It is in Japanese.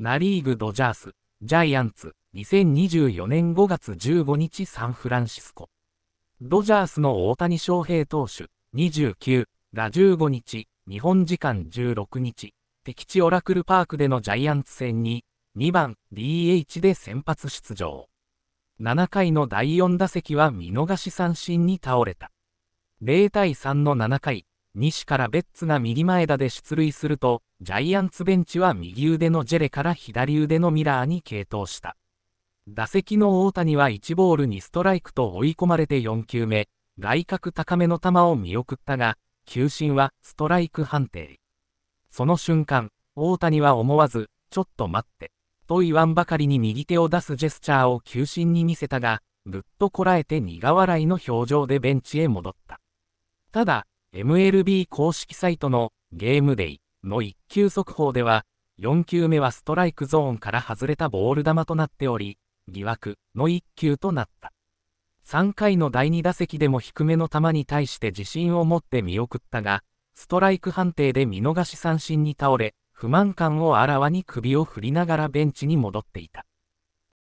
ナ・リーグドジャース、ジャイアンツ、2024年5月15日サンフランシスコ。ドジャースの大谷翔平投手、29が15日、日本時間16日、敵地オラクルパークでのジャイアンツ戦に、2番 DH で先発出場。7回の第4打席は見逃し三振に倒れた。0対3の7回、西からベッツが右前田で出塁すると、ジャイアンツベンチは右腕のジェレから左腕のミラーに傾倒した。打席の大谷は1ボール2ストライクと追い込まれて4球目、外角高めの球を見送ったが、球審はストライク判定。その瞬間、大谷は思わず、ちょっと待って、と言わんばかりに右手を出すジェスチャーを球審に見せたが、ぐっとこらえて苦笑いの表情でベンチへ戻った。ただ、MLB 公式サイトのゲームデイの1球速報では、4球目はストライクゾーンから外れたボール球となっており、疑惑の1球となった。3回の第2打席でも低めの球に対して自信を持って見送ったが、ストライク判定で見逃し三振に倒れ、不満感をあらわに首を振りながらベンチに戻っていた。